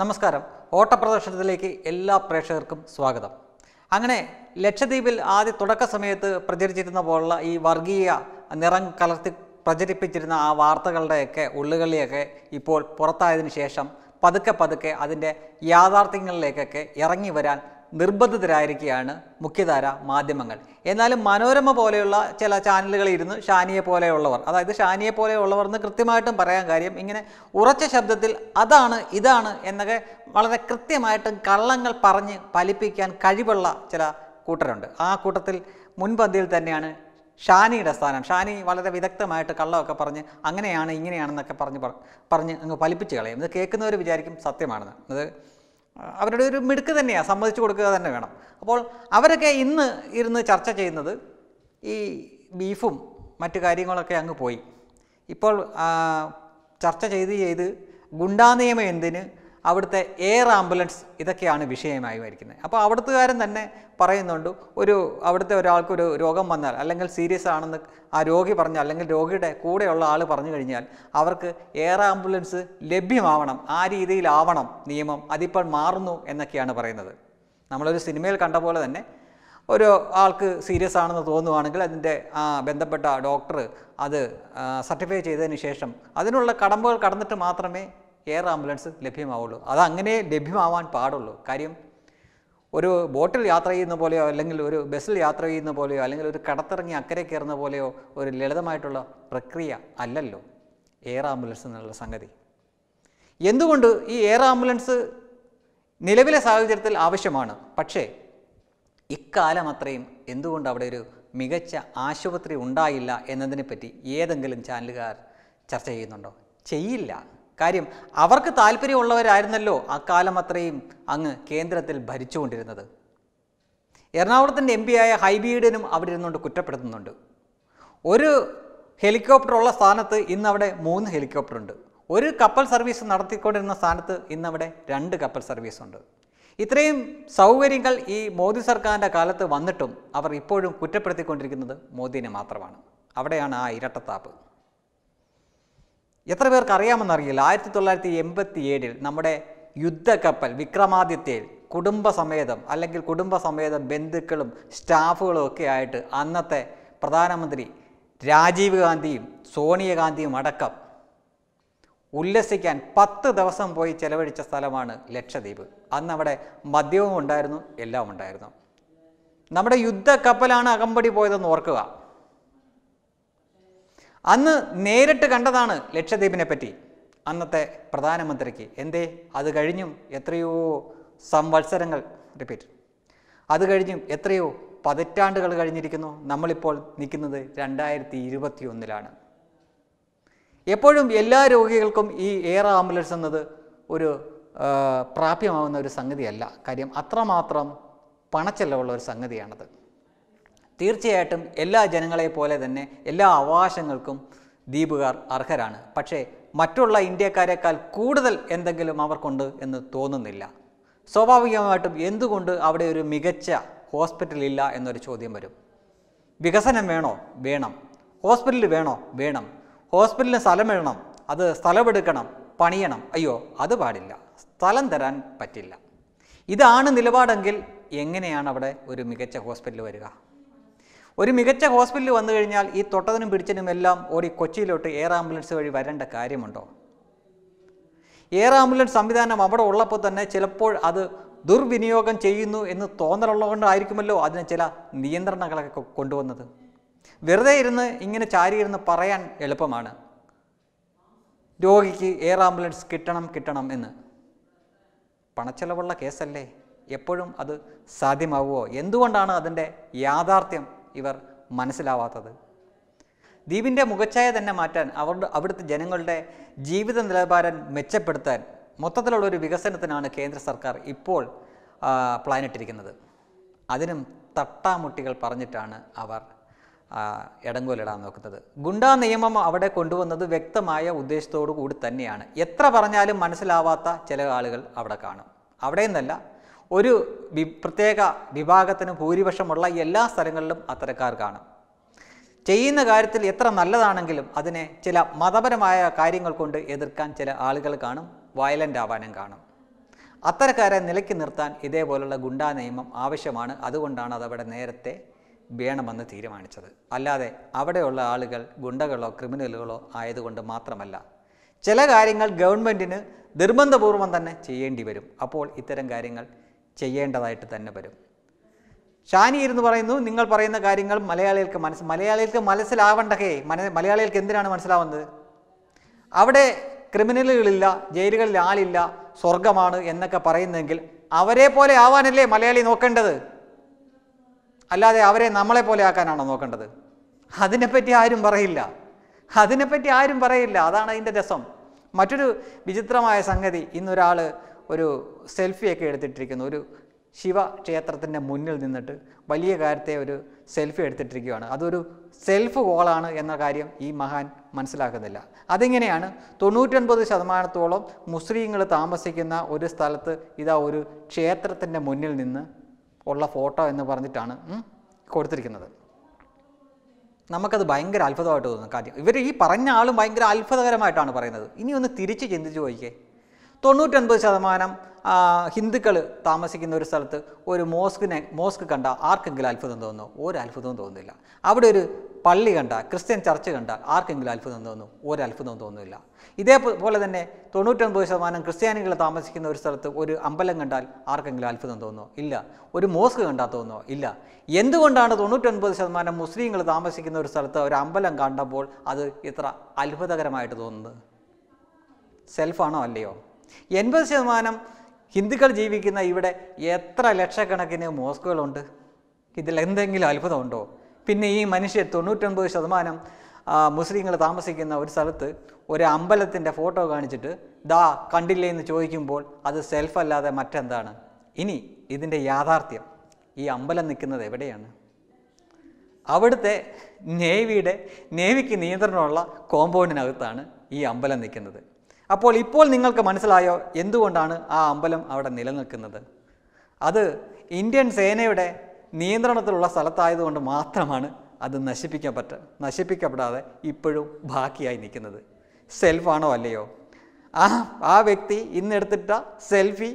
നമസ്കാരം ഓട്ടപ്രദർശനത്തിലേക്ക് എല്ലാ പ്രേക്ഷകർക്കും സ്വാഗതം അങ്ങനെ ലക്ഷദ്വീപിൽ ആദ്യ തുടക്ക സമയത്ത് പ്രചരിച്ചിരുന്ന പോലുള്ള ഈ വർഗീയ നിറം കലർത്തി പ്രചരിപ്പിച്ചിരുന്ന ആ വാർത്തകളുടെയൊക്കെ ഉള്ളുകളിയൊക്കെ ഇപ്പോൾ പുറത്തായതിനു ശേഷം പതുക്കെ പതുക്കെ അതിൻ്റെ യാഥാർത്ഥ്യങ്ങളിലേക്കൊക്കെ ഇറങ്ങി വരാൻ നിർബന്ധിതരായിരിക്കുകയാണ് മുഖ്യധാര മാധ്യമങ്ങൾ എന്നാലും മനോരമ പോലെയുള്ള ചില ചാനലുകളിൽ ഇരുന്ന് ഷാനിയെ പോലെയുള്ളവർ അതായത് ഷാനിയെ പോലെയുള്ളവർ എന്ന് കൃത്യമായിട്ടും പറയാൻ കാര്യം ഇങ്ങനെ ഉറച്ച ശബ്ദത്തിൽ അതാണ് ഇതാണ് എന്നൊക്കെ വളരെ കൃത്യമായിട്ടും കള്ളങ്ങൾ പറഞ്ഞ് ഫലിപ്പിക്കാൻ കഴിവുള്ള ചില കൂട്ടരുണ്ട് ആ കൂട്ടത്തിൽ മുൻപന്തിയിൽ തന്നെയാണ് ഷാനിയുടെ സ്ഥാനം ഷാനി വളരെ വിദഗ്ധമായിട്ട് കള്ളമൊക്കെ പറഞ്ഞ് അങ്ങനെയാണ് ഇങ്ങനെയാണെന്നൊക്കെ പറഞ്ഞ് പറഞ്ഞ് അങ്ങ് ഫലിപ്പിച്ച് കളയും ഇത് കേൾക്കുന്നവർ വിചാരിക്കും സത്യമാണെന്ന് അത് അവരുടെ ഒരു മിടുക്ക് തന്നെയാണ് സമ്മതിച്ചു കൊടുക്കുക തന്നെ വേണം അപ്പോൾ അവരൊക്കെ ഇന്ന് ഇരുന്ന് ചർച്ച ചെയ്യുന്നത് ഈ ബീഫും മറ്റു കാര്യങ്ങളൊക്കെ അങ്ങ് പോയി ഇപ്പോൾ ചർച്ച ചെയ്ത് ചെയ്ത് ഗുണ്ടാനിയമം എന്തിന് അവിടുത്തെ എയർ ആംബുലൻസ് ഇതൊക്കെയാണ് വിഷയമായി വരിക്കുന്നത് അപ്പോൾ അവിടുത്തുകാരൻ തന്നെ പറയുന്നുണ്ട് ഒരു അവിടുത്തെ ഒരാൾക്ക് ഒരു രോഗം വന്നാൽ അല്ലെങ്കിൽ സീരിയസ് ആണെന്ന് ആ രോഗി പറഞ്ഞാൽ അല്ലെങ്കിൽ രോഗിയുടെ കൂടെയുള്ള ആൾ പറഞ്ഞു കഴിഞ്ഞാൽ അവർക്ക് എയർ ആംബുലൻസ് ലഭ്യമാവണം ആ രീതിയിലാവണം നിയമം അതിപ്പോൾ മാറുന്നു എന്നൊക്കെയാണ് പറയുന്നത് നമ്മളൊരു സിനിമയിൽ കണ്ട പോലെ തന്നെ ഒരു ആൾക്ക് സീരിയസ് ആണെന്ന് തോന്നുവാണെങ്കിൽ അതിൻ്റെ ബന്ധപ്പെട്ട ഡോക്ടർ അത് സർട്ടിഫൈ ചെയ്തതിന് ശേഷം അതിനുള്ള കടമ്പകൾ കടന്നിട്ട് മാത്രമേ എയർ ആംബുലൻസ് ലഭ്യമാവുള്ളൂ അത് അങ്ങനെ ലഭ്യമാവാൻ പാടുള്ളൂ കാര്യം ഒരു ബോട്ടിൽ യാത്ര ചെയ്യുന്ന പോലെയോ അല്ലെങ്കിൽ ഒരു ബസ്സിൽ യാത്ര ചെയ്യുന്ന പോലെയോ അല്ലെങ്കിൽ ഒരു കടത്തിറങ്ങി അക്കരെ കയറുന്ന പോലെയോ ഒരു ലളിതമായിട്ടുള്ള പ്രക്രിയ അല്ലല്ലോ എയർ ആംബുലൻസ് എന്നുള്ള സംഗതി എന്തുകൊണ്ട് ഈ എയർ ആംബുലൻസ് നിലവിലെ സാഹചര്യത്തിൽ ആവശ്യമാണ് പക്ഷേ ഇക്കാലം അത്രയും എന്തുകൊണ്ട് അവിടെ ഒരു മികച്ച ആശുപത്രി ഉണ്ടായില്ല എന്നതിനെപ്പറ്റി ഏതെങ്കിലും ചാനലുകാർ ചർച്ച ചെയ്യുന്നുണ്ടോ ചെയ്യില്ല കാര്യം അവർക്ക് താല്പര്യമുള്ളവരായിരുന്നല്ലോ അക്കാലം അത്രയും അങ്ങ് കേന്ദ്രത്തിൽ ഭരിച്ചുകൊണ്ടിരുന്നത് എറണാകുളത്തിൻ്റെ എം ആയ ഹൈബീഡനും അവിടെ ഇരുന്നുകൊണ്ട് കുറ്റപ്പെടുത്തുന്നുണ്ട് ഒരു ഹെലികോപ്റ്റർ ഉള്ള സ്ഥാനത്ത് ഇന്ന് അവിടെ മൂന്ന് ഹെലികോപ്റ്റർ ഉണ്ട് ഒരു കപ്പൽ സർവീസ് നടത്തിക്കൊണ്ടിരുന്ന സ്ഥാനത്ത് ഇന്നവിടെ രണ്ട് കപ്പൽ സർവീസ് ഉണ്ട് ഇത്രയും സൗകര്യങ്ങൾ ഈ മോദി സർക്കാരിൻ്റെ കാലത്ത് വന്നിട്ടും അവർ ഇപ്പോഴും കുറ്റപ്പെടുത്തിക്കൊണ്ടിരിക്കുന്നത് മോദിനെ മാത്രമാണ് അവിടെയാണ് ആ ഇരട്ടത്താപ്പ് എത്ര പേർക്ക് അറിയാമെന്നറിയില്ല ആയിരത്തി തൊള്ളായിരത്തി എൺപത്തി ഏഴിൽ നമ്മുടെ യുദ്ധക്കപ്പൽ വിക്രമാദിത്യയിൽ കുടുംബസമേതം അല്ലെങ്കിൽ കുടുംബസമേതം ബന്ധുക്കളും സ്റ്റാഫുകളും ഒക്കെ ആയിട്ട് അന്നത്തെ പ്രധാനമന്ത്രി രാജീവ് ഗാന്ധിയും സോണിയാഗാന്ധിയും അടക്കം ഉല്ലസിക്കാൻ പത്ത് ദിവസം പോയി ചെലവഴിച്ച സ്ഥലമാണ് ലക്ഷദ്വീപ് അന്ന് അവിടെ മദ്യവും ഉണ്ടായിരുന്നു എല്ലാം ഉണ്ടായിരുന്നു നമ്മുടെ യുദ്ധക്കപ്പലാണ് അകമ്പടി പോയതെന്ന് ഓർക്കുക അന്ന് നേരിട്ട് കണ്ടതാണ് ലക്ഷദ്വീപിനെ പറ്റി അന്നത്തെ പ്രധാനമന്ത്രിക്ക് എന്തേ അത് കഴിഞ്ഞും എത്രയോ സംവത്സരങ്ങൾ റിപ്പീറ്റ് അത് കഴിഞ്ഞും എത്രയോ പതിറ്റാണ്ടുകൾ കഴിഞ്ഞിരിക്കുന്നു നമ്മളിപ്പോൾ നിൽക്കുന്നത് രണ്ടായിരത്തി ഇരുപത്തി ഒന്നിലാണ് എപ്പോഴും എല്ലാ രോഗികൾക്കും ഈ എയർ ആംബുലൻസ് എന്നത് ഒരു പ്രാപ്യമാവുന്ന ഒരു സംഗതിയല്ല കാര്യം അത്രമാത്രം പണച്ചെലവുള്ള ഒരു സംഗതിയാണത് തീർച്ചയായിട്ടും എല്ലാ ജനങ്ങളെ പോലെ തന്നെ എല്ലാ അവകാശങ്ങൾക്കും ദ്വീപുകാർ അർഹരാണ് പക്ഷേ മറ്റുള്ള ഇന്ത്യക്കാരെക്കാൾ കൂടുതൽ എന്തെങ്കിലും അവർക്കുണ്ട് എന്ന് തോന്നുന്നില്ല സ്വാഭാവികമായിട്ടും എന്തുകൊണ്ട് അവിടെ ഒരു മികച്ച ഹോസ്പിറ്റൽ ഇല്ല എന്നൊരു ചോദ്യം വരും വികസനം വേണോ വേണം ഹോസ്പിറ്റൽ വേണോ വേണം ഹോസ്പിറ്റലിന് സ്ഥലം വേണം അത് സ്ഥലമെടുക്കണം പണിയണം അയ്യോ അത് പാടില്ല സ്ഥലം തരാൻ പറ്റില്ല ഇതാണ് നിലപാടെങ്കിൽ എങ്ങനെയാണ് അവിടെ ഒരു മികച്ച ഹോസ്പിറ്റൽ വരിക ഒരു മികച്ച ഹോസ്പിറ്റലിൽ വന്നു കഴിഞ്ഞാൽ ഈ തൊട്ടതിനും പിടിച്ചതിനും എല്ലാം ഓടി കൊച്ചിയിലോട്ട് എയർ ആംബുലൻസ് വഴി വരേണ്ട കാര്യമുണ്ടോ എയർ ആംബുലൻസ് സംവിധാനം അവിടെ ഉള്ളപ്പോൾ തന്നെ ചിലപ്പോൾ അത് ദുർവിനിയോഗം ചെയ്യുന്നു എന്ന് തോന്നലുള്ളതുകൊണ്ടായിരിക്കുമല്ലോ അതിന് ചില നിയന്ത്രണങ്ങളൊക്കെ കൊണ്ടുവന്നത് വെറുതെ ഇരുന്ന് ഇങ്ങനെ ചാരിയിരുന്ന് പറയാൻ എളുപ്പമാണ് രോഗിക്ക് എയർ ആംബുലൻസ് കിട്ടണം കിട്ടണം എന്ന് പണച്ചെലവുള്ള കേസല്ലേ എപ്പോഴും അത് സാധ്യമാവുമോ എന്തുകൊണ്ടാണ് അതിൻ്റെ യാഥാർത്ഥ്യം ഇവർ മനസ്സിലാവാത്തത് ദ്വീപിൻ്റെ മുഖച്ഛായ തന്നെ മാറ്റാൻ അവരുടെ അവിടുത്തെ ജനങ്ങളുടെ ജീവിത നിലവാരം മെച്ചപ്പെടുത്താൻ മൊത്തത്തിലുള്ള ഒരു വികസനത്തിനാണ് കേന്ദ്ര സർക്കാർ ഇപ്പോൾ പ്ലാനിട്ടിരിക്കുന്നത് അതിനും തട്ടാമുട്ടികൾ പറഞ്ഞിട്ടാണ് അവർ ഇടങ്കോലിടാൻ നോക്കുന്നത് ഗുണ്ടാ നിയമം അവിടെ കൊണ്ടുവന്നത് വ്യക്തമായ ഉദ്ദേശത്തോടു കൂടി തന്നെയാണ് എത്ര പറഞ്ഞാലും മനസ്സിലാവാത്ത ചില ആളുകൾ അവിടെ കാണും അവിടെ നിന്നല്ല ഒരു പ്രത്യേക വിഭാഗത്തിന് ഭൂരിപക്ഷമുള്ള എല്ലാ സ്ഥലങ്ങളിലും അത്തരക്കാർ കാണും ചെയ്യുന്ന കാര്യത്തിൽ എത്ര നല്ലതാണെങ്കിലും അതിനെ ചില മതപരമായ കാര്യങ്ങൾ കൊണ്ട് എതിർക്കാൻ ചില ആളുകൾ കാണും വയലൻ്റ് ആവാനും കാണും അത്തരക്കാരെ നിലയ്ക്ക് നിർത്താൻ ഇതേപോലുള്ള ഗുണ്ടാ നിയമം ആവശ്യമാണ് അതുകൊണ്ടാണ് അതവിടെ നേരത്തെ വേണമെന്ന് തീരുമാനിച്ചത് അല്ലാതെ അവിടെയുള്ള ആളുകൾ ഗുണ്ടകളോ ക്രിമിനലുകളോ ആയതുകൊണ്ട് മാത്രമല്ല ചില കാര്യങ്ങൾ ഗവൺമെൻറ്റിന് നിർബന്ധപൂർവം തന്നെ ചെയ്യേണ്ടി വരും അപ്പോൾ ഇത്തരം കാര്യങ്ങൾ ചെയ്യേണ്ടതായിട്ട് തന്നെ വരും ഷാനി ഇരുന്ന് പറയുന്നു നിങ്ങൾ പറയുന്ന കാര്യങ്ങൾ മലയാളികൾക്ക് മനസ്സ് മലയാളികൾക്ക് മനസ്സിലാവണ്ടേ മന മലയാളികൾക്ക് എന്തിനാണ് മനസ്സിലാവുന്നത് അവിടെ ക്രിമിനലുകളില്ല ജയിലുകളിൽ ആളില്ല സ്വർഗമാണ് എന്നൊക്കെ പറയുന്നെങ്കിൽ അവരെ പോലെ ആവാനല്ലേ മലയാളി നോക്കേണ്ടത് അല്ലാതെ അവരെ നമ്മളെ പോലെ ആക്കാനാണോ നോക്കേണ്ടത് അതിനെപ്പറ്റി ആരും പറയില്ല അതിനെപ്പറ്റി ആരും പറയില്ല അതാണ് അതിൻ്റെ രസം മറ്റൊരു വിചിത്രമായ സംഗതി ഇന്നൊരാൾ ഒരു സെൽഫിയൊക്കെ എടുത്തിട്ടിരിക്കുന്നു ഒരു ശിവ ക്ഷേത്രത്തിൻ്റെ മുന്നിൽ നിന്നിട്ട് വലിയ കാര്യത്തെ ഒരു സെൽഫി എടുത്തിട്ടിരിക്കുകയാണ് അതൊരു സെൽഫ് ഗോളാണ് എന്ന കാര്യം ഈ മഹാൻ മനസ്സിലാക്കുന്നില്ല അതിങ്ങനെയാണ് തൊണ്ണൂറ്റൊൻപത് ശതമാനത്തോളം മുസ്ലിങ്ങൾ താമസിക്കുന്ന ഒരു സ്ഥലത്ത് ഇതാ ഒരു ക്ഷേത്രത്തിൻ്റെ മുന്നിൽ നിന്ന് ഉള്ള ഫോട്ടോ എന്ന് പറഞ്ഞിട്ടാണ് കൊടുത്തിരിക്കുന്നത് നമുക്കത് ഭയങ്കര അത്ഭുതമായിട്ട് തോന്നുന്നു കാര്യം ഇവർ ഈ പറഞ്ഞ ആളും ഭയങ്കര അത്ഭുതകരമായിട്ടാണ് പറയുന്നത് ഇനി ഒന്ന് തിരിച്ച് ചിന്തിച്ച് പോയിക്കേ തൊണ്ണൂറ്റൊൻപത് ശതമാനം ഹിന്ദുക്കൾ താമസിക്കുന്ന ഒരു സ്ഥലത്ത് ഒരു മോസ്കിനെ മോസ്ക് കണ്ട ആർക്കെങ്കിലും അത്ഭുതം തോന്നുന്നു ഒരു അത്ഭുതവും തോന്നുന്നില്ല അവിടെ ഒരു പള്ളി കണ്ട ക്രിസ്ത്യൻ ചർച്ച് കണ്ട ആർക്കെങ്കിലും അത്ഭുതം തോന്നുന്നു ഒരു അത്ഭുതവും തോന്നുന്നില്ല ഇതേപോലെ തന്നെ തൊണ്ണൂറ്റൊൻപത് ശതമാനം ക്രിസ്ത്യാനികൾ താമസിക്കുന്ന ഒരു സ്ഥലത്ത് ഒരു അമ്പലം കണ്ടാൽ ആർക്കെങ്കിലും അത്ഭുതം തോന്നുമോ ഇല്ല ഒരു മോസ്ക് കണ്ടാൽ തോന്നുമോ ഇല്ല എന്തുകൊണ്ടാണ് തൊണ്ണൂറ്റൊൻപത് ശതമാനം മുസ്ലിങ്ങൾ താമസിക്കുന്ന ഒരു സ്ഥലത്ത് ഒരു അമ്പലം കണ്ടപ്പോൾ അത് ഇത്ര അത്ഭുതകരമായിട്ട് തോന്നുന്നത് സെൽഫാണോ അല്ലയോ എൺപത് ശതമാനം ഹിന്ദുക്കൾ ജീവിക്കുന്ന ഇവിടെ എത്ര ലക്ഷക്കണക്കിന് മോസ്കുകളുണ്ട് ഇതിൽ എന്തെങ്കിലും അത്ഭുതമുണ്ടോ പിന്നെ ഈ മനുഷ്യർ തൊണ്ണൂറ്റൊൻപത് ശതമാനം മുസ്ലിങ്ങൾ താമസിക്കുന്ന ഒരു സ്ഥലത്ത് ഒരു അമ്പലത്തിൻ്റെ ഫോട്ടോ കാണിച്ചിട്ട് ദാ കണ്ടില്ലേ എന്ന് ചോദിക്കുമ്പോൾ അത് സെൽഫ് അല്ലാതെ മറ്റെന്താണ് ഇനി ഇതിൻ്റെ യാഥാർത്ഥ്യം ഈ അമ്പലം നിൽക്കുന്നത് എവിടെയാണ് അവിടുത്തെ നേവിയുടെ നേവിക്ക് നിയന്ത്രണമുള്ള കോമ്പൗണ്ടിനകത്താണ് ഈ അമ്പലം നിൽക്കുന്നത് അപ്പോൾ ഇപ്പോൾ നിങ്ങൾക്ക് മനസ്സിലായോ എന്തുകൊണ്ടാണ് ആ അമ്പലം അവിടെ നിലനിൽക്കുന്നത് അത് ഇന്ത്യൻ സേനയുടെ നിയന്ത്രണത്തിലുള്ള സ്ഥലത്തായതുകൊണ്ട് മാത്രമാണ് അത് നശിപ്പിക്കപ്പെട്ട നശിപ്പിക്കപ്പെടാതെ ഇപ്പോഴും ബാക്കിയായി നിൽക്കുന്നത് സെൽഫാണോ അല്ലയോ ആ ആ വ്യക്തി ഇന്നെടുത്തിട്ട സെൽഫി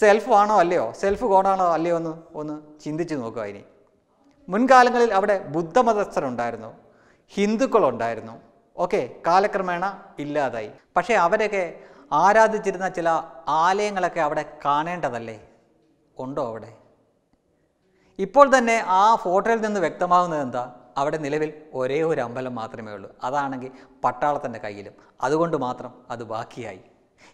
സെൽഫാണോ അല്ലയോ സെൽഫ് കോണാണോ അല്ലയോ എന്ന് ഒന്ന് ചിന്തിച്ച് നോക്കുക ഇനി മുൻകാലങ്ങളിൽ അവിടെ ബുദ്ധമതസ്ഥരുണ്ടായിരുന്നു ഹിന്ദുക്കളുണ്ടായിരുന്നു ഓക്കെ കാലക്രമേണ ഇല്ലാതായി പക്ഷേ അവരൊക്കെ ആരാധിച്ചിരുന്ന ചില ആലയങ്ങളൊക്കെ അവിടെ കാണേണ്ടതല്ലേ ഉണ്ടോ അവിടെ ഇപ്പോൾ തന്നെ ആ ഫോട്ടോയിൽ നിന്ന് വ്യക്തമാകുന്നത് എന്താ അവിടെ നിലവിൽ ഒരേ ഒരു അമ്പലം മാത്രമേ ഉള്ളൂ അതാണെങ്കിൽ പട്ടാളത്തിൻ്റെ കയ്യിലും അതുകൊണ്ട് മാത്രം അത് ബാക്കിയായി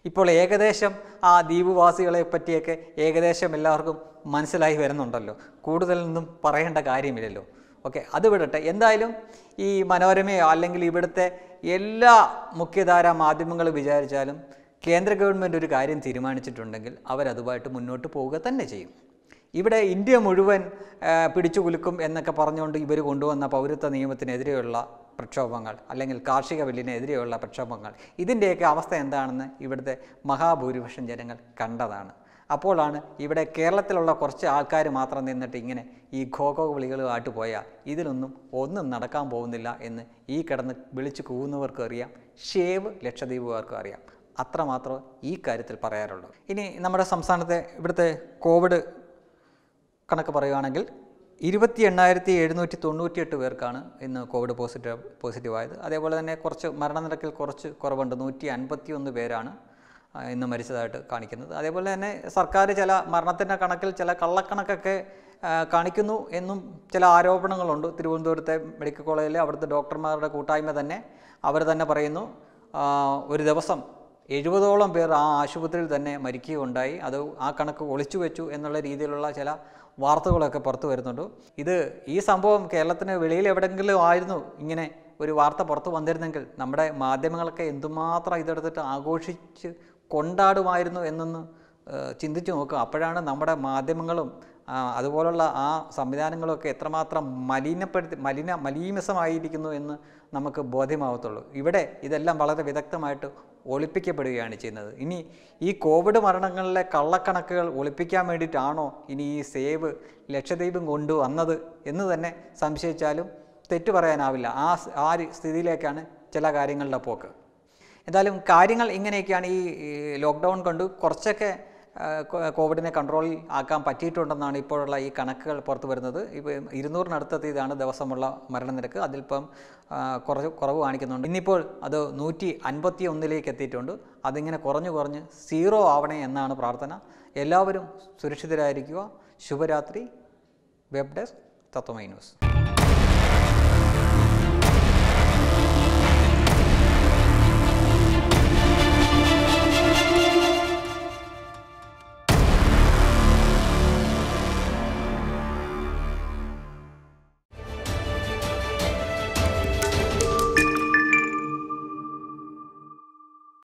ഇപ്പോൾ ഏകദേശം ആ ദ്വീപുവാസികളെ പറ്റിയൊക്കെ ഏകദേശം എല്ലാവർക്കും മനസ്സിലായി വരുന്നുണ്ടല്ലോ കൂടുതലൊന്നും പറയേണ്ട കാര്യമില്ലല്ലോ ഓക്കെ അത് വിടട്ടെ എന്തായാലും ഈ മനോരമയോ അല്ലെങ്കിൽ ഇവിടുത്തെ എല്ലാ മുഖ്യധാര മാധ്യമങ്ങൾ വിചാരിച്ചാലും കേന്ദ്ര ഗവൺമെൻറ് ഒരു കാര്യം തീരുമാനിച്ചിട്ടുണ്ടെങ്കിൽ അവരതുമായിട്ട് മുന്നോട്ട് പോവുക തന്നെ ചെയ്യും ഇവിടെ ഇന്ത്യ മുഴുവൻ പിടിച്ചു കുലുക്കും എന്നൊക്കെ പറഞ്ഞുകൊണ്ട് ഇവർ കൊണ്ടുവന്ന പൗരത്വ നിയമത്തിനെതിരെയുള്ള പ്രക്ഷോഭങ്ങൾ അല്ലെങ്കിൽ കാർഷിക ബില്ലിനെതിരെയുള്ള പ്രക്ഷോഭങ്ങൾ ഇതിൻ്റെയൊക്കെ അവസ്ഥ എന്താണെന്ന് ഇവിടുത്തെ മഹാഭൂരിപക്ഷം ജനങ്ങൾ കണ്ടതാണ് അപ്പോഴാണ് ഇവിടെ കേരളത്തിലുള്ള കുറച്ച് ആൾക്കാർ മാത്രം നിന്നിട്ട് ഇങ്ങനെ ഈ ഖോഖോ വിളികളുമായിട്ട് പോയാൽ ഇതിലൊന്നും ഒന്നും നടക്കാൻ പോകുന്നില്ല എന്ന് ഈ കിടന്ന് വിളിച്ചു കൂവുന്നവർക്കും അറിയാം ഷേവ് ലക്ഷദ്വീപുകാർക്കും അറിയാം അത്രമാത്രം ഈ കാര്യത്തിൽ പറയാറുള്ളൂ ഇനി നമ്മുടെ സംസ്ഥാനത്തെ ഇവിടുത്തെ കോവിഡ് കണക്ക് പറയുകയാണെങ്കിൽ ഇരുപത്തി എണ്ണായിരത്തി എഴുന്നൂറ്റി എട്ട് പേർക്കാണ് ഇന്ന് കോവിഡ് പോസിറ്റീവ് പോസിറ്റീവായത് അതേപോലെ തന്നെ കുറച്ച് മരണനിരക്കിൽ കുറച്ച് കുറവുണ്ട് നൂറ്റി അൻപത്തി ഒന്ന് പേരാണ് ഇന്ന് മരിച്ചതായിട്ട് കാണിക്കുന്നത് അതേപോലെ തന്നെ സർക്കാർ ചില മരണത്തിൻ്റെ കണക്കിൽ ചില കള്ളക്കണക്കൊക്കെ കാണിക്കുന്നു എന്നും ചില ആരോപണങ്ങളുണ്ട് തിരുവനന്തപുരത്തെ മെഡിക്കൽ കോളേജിലെ അവിടുത്തെ ഡോക്ടർമാരുടെ കൂട്ടായ്മ തന്നെ അവർ തന്നെ പറയുന്നു ഒരു ദിവസം എഴുപതോളം പേർ ആ ആശുപത്രിയിൽ തന്നെ മരിക്കുകയുണ്ടായി അത് ആ കണക്ക് ഒളിച്ചു വെച്ചു എന്നുള്ള രീതിയിലുള്ള ചില വാർത്തകളൊക്കെ പുറത്തു വരുന്നുണ്ട് ഇത് ഈ സംഭവം കേരളത്തിന് വെളിയിൽ എവിടെയെങ്കിലും ആയിരുന്നു ഇങ്ങനെ ഒരു വാർത്ത പുറത്തു വന്നിരുന്നെങ്കിൽ നമ്മുടെ മാധ്യമങ്ങളൊക്കെ എന്തുമാത്രം ഇതെടുത്തിട്ട് ആഘോഷിച്ച് കൊണ്ടാടുമായിരുന്നു എന്നൊന്ന് ചിന്തിച്ചു നോക്കുക അപ്പോഴാണ് നമ്മുടെ മാധ്യമങ്ങളും അതുപോലുള്ള ആ സംവിധാനങ്ങളൊക്കെ എത്രമാത്രം മലിനപ്പെടുത്തി മലിന മലീമസമായിരിക്കുന്നു എന്ന് നമുക്ക് ബോധ്യമാവത്തുള്ളൂ ഇവിടെ ഇതെല്ലാം വളരെ വിദഗ്ധമായിട്ട് ഒളിപ്പിക്കപ്പെടുകയാണ് ചെയ്യുന്നത് ഇനി ഈ കോവിഡ് മരണങ്ങളിലെ കള്ളക്കണക്കുകൾ ഒളിപ്പിക്കാൻ വേണ്ടിയിട്ടാണോ ഇനി ഈ സേവ് ലക്ഷദ്വീപും കൊണ്ടുവന്നത് എന്ന് തന്നെ സംശയിച്ചാലും തെറ്റു പറയാനാവില്ല ആ ആ സ്ഥിതിയിലേക്കാണ് ചില കാര്യങ്ങളുടെ പോക്ക് എന്തായാലും കാര്യങ്ങൾ ഇങ്ങനെയൊക്കെയാണ് ഈ ലോക്ക്ഡൗൺ കൊണ്ട് കുറച്ചൊക്കെ കോവിഡിനെ കൺട്രോളിൽ ആക്കാൻ പറ്റിയിട്ടുണ്ടെന്നാണ് ഇപ്പോഴുള്ള ഈ കണക്കുകൾ പുറത്തു വരുന്നത് ഇപ്പം ഇരുന്നൂറിനടുത്തെത്തി ഇതാണ് ദിവസമുള്ള മരണനിരക്ക് അതിലിപ്പം കുറച്ച് കുറവ് കാണിക്കുന്നുണ്ട് ഇന്നിപ്പോൾ അത് നൂറ്റി അൻപത്തി ഒന്നിലേക്ക് എത്തിയിട്ടുണ്ട് അതിങ്ങനെ കുറഞ്ഞു കുറഞ്ഞ് സീറോ ആവണേ എന്നാണ് പ്രാർത്ഥന എല്ലാവരും സുരക്ഷിതരായിരിക്കുക ശുഭരാത്രി വെബ് ഡെസ്ക് തത്വമൈ ന്യൂസ്